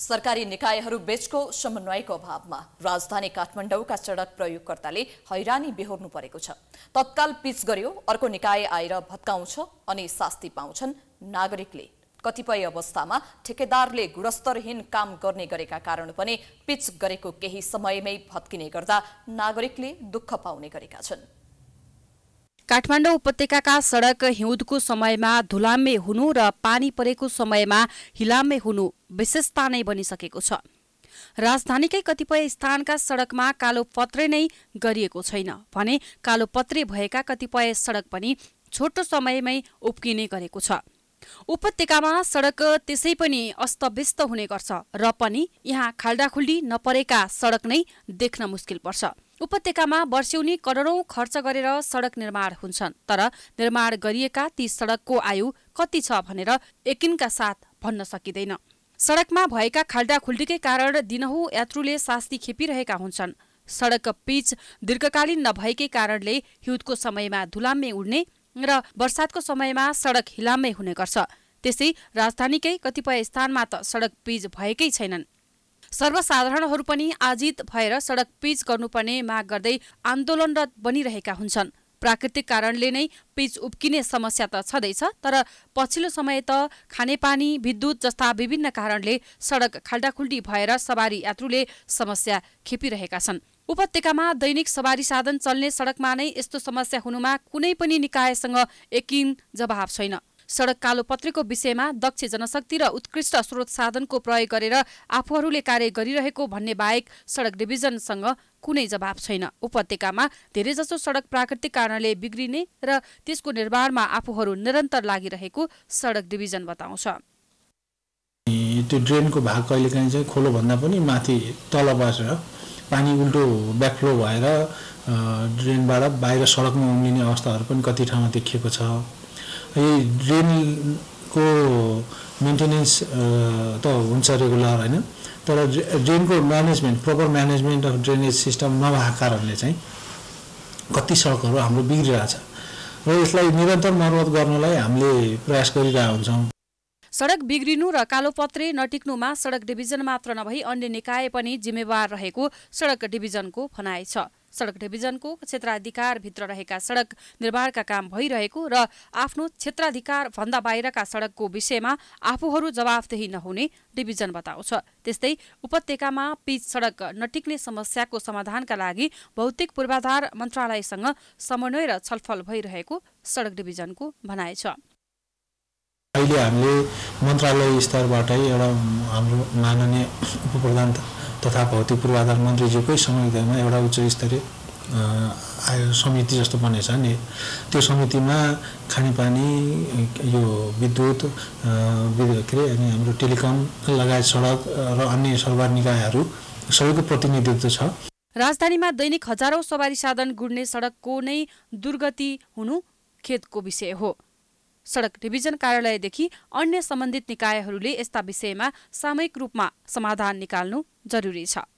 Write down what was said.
सरकारी निकायहरू बेचको समन्वयको अभावमा राजधानी काठमाडौँका सडक प्रयोगकर्ताले हैरानी बेहोर्नु परेको छ तत्काल पिच गर्यो अर्को निकाय आएर भत्काउँछ अनि शास्ति पाउँछन् नागरिकले कतिपय अवस्थामा ठेकेदारले गुणस्तरहीन काम गर्ने गरेका कारण पनि पिच गरेको केही समयमै भत्किने गर्दा नागरिकले दुःख पाउने गरेका छन् काठमाडौँ उपत्यकाका सडक हिउँदको समयमा धुलाम्मे हुनु र पानी परेको समयमा हिलाम्मे हुनु विशेषता नै बनिसकेको छ राजधानीकै कतिपय स्थानका सडकमा कालो पत्रे नै गरिएको छैन भने कालो पत्रे भएका कतिपय सडक पनि छोटो समयमै उप्किने गरेको छ उपत्यकामा सडक त्यसै पनि अस्तव्यस्त हुने गर्छ र पनि यहाँ खाल्डाखुल्डी नपरेका सडक नै देख्न मुस्किल पर्छ उपत्यकामा वर्षौनी करोडौं खर्च गरेर सडक निर्माण हुन्छन् तर निर्माण गरिएका ती सडकको आयु कति छ भनेर एकिनका साथ भन्न सकिँदैन सडकमा भएका खाल्डाखुल्डीकै कारण दिनहु यात्रुले सास्ती खेपिरहेका हुन्छन् सडक पिच दीर्घकालीन नभएकै कारणले हिउँदको समयमा धुलाम्मै उड्ने र वर्षातको समयमा सडक हिलाम्मै हुने गर्छ त्यसै राजधानीकै कतिपय स्थानमा त सडक पिच भएकै छैनन् सर्वसाधारणहरू पनि आजित भएर सडक पिच गर्नुपर्ने माग गर्दै आन्दोलनरत बनिरहेका हुन्छन् प्राकृतिक कारणले नै पिच उब्किने समस्या त छँदैछ तर पछिल्लो समय त खानेपानी विद्युत जस्ता विभिन्न कारणले सडक खाल्डाखुल्डी भएर सवारी यात्रुले समस्या खेपिरहेका छन् उपत्यकामा दैनिक सवारी साधन चल्ने सडकमा नै यस्तो समस्या हुनुमा कुनै पनि निकायसँग यकिन जवाब छैन सडक कालोपत्रेको विषयमा दक्ष जनशक्ति र उत्कृष्ट स्रोत साधनको प्रयोग गरेर आफूहरूले कार्य गरिरहेको भन्ने बाहेक सडक डिभिजनसँग कुनै जवाब छैन उपत्यकामा धेरैजसो सडक प्राकृतिक कारणले बिग्रिने र त्यसको निर्माणमा आफूहरू निरन्तर लागिरहेको सडक डिभिजन बताउँछ त्यो ड्रेनको भाग कहिलेकाहीँ चाहिँ खोलोभन्दा पनि माथि तल बसेर पानी उल्टो ब्याकफ्लो भएर ड्रेनबाट बाहिर सडकमा उम्लिने अवस्थाहरू पनि कति ठाउँमा देखिएको छ यही ड्रेन को मेन्टेनेन्स त हुन्छ रेगुलर होइन तर ड्रेनको management proper management of drainage system नभएको कारणले चाहिँ कति सडकहरू हाम्रो बिग्रिरहेछ र यसलाई निरन्तर मर्मत गर्नलाई हामीले प्रयास गरिरहेका हुन्छौँ सडक बिग्रिनु र कालो पत्रे नटिक्नुमा सडक डिभिजन मात्र नभई अन्य निकाय पनि जिम्मेवार रहेको सडक डिभिजनको भनाइ छ सडक डिभिजनको क्षेत्राधिकारभित्र रहेका सडक निर्माणका काम भइरहेको र आफ्नो क्षेत्राधिकार भन्दा बाहिरका सडकको विषयमा आफूहरू जवाफदेही नहुने डिभिजन बताउँछ त्यस्तै उपत्यकामा पिच सडक नटिक्ने समस्याको समाधानका लागि भौतिक पूर्वाधार मन्त्रालयसँग समन्वय र छलफल भइरहेको सडक डिभिजनको भनाइ छ अहिले हामीले मन्त्रालय स्तरबाटै एउटा हाम्रो माननीय उप प्रधान तथा भौतिक पूर्वाधार मन्त्रीज्यूकै संयुक्तमा एउटा उच्च स्तरीय आयो समिति जस्तो बनेछ नि त्यो समितिमा खानेपानी यो विद्युत के अरे अनि हाम्रो टेलिकम लगायत सडक र अन्य सरकार निकायहरू सबैको प्रतिनिधित्व छ राजधानीमा दैनिक हजारौँ सवारी साधन गुड्ने सडकको नै दुर्गति हुनु खेतको विषय हो सड़क डिभिजन कार्यालयदेखि अन्य सम्बन्धित निकायहरूले यस्ता विषयमा सामूहिक रूपमा समाधान निकाल्नु जरुरी छ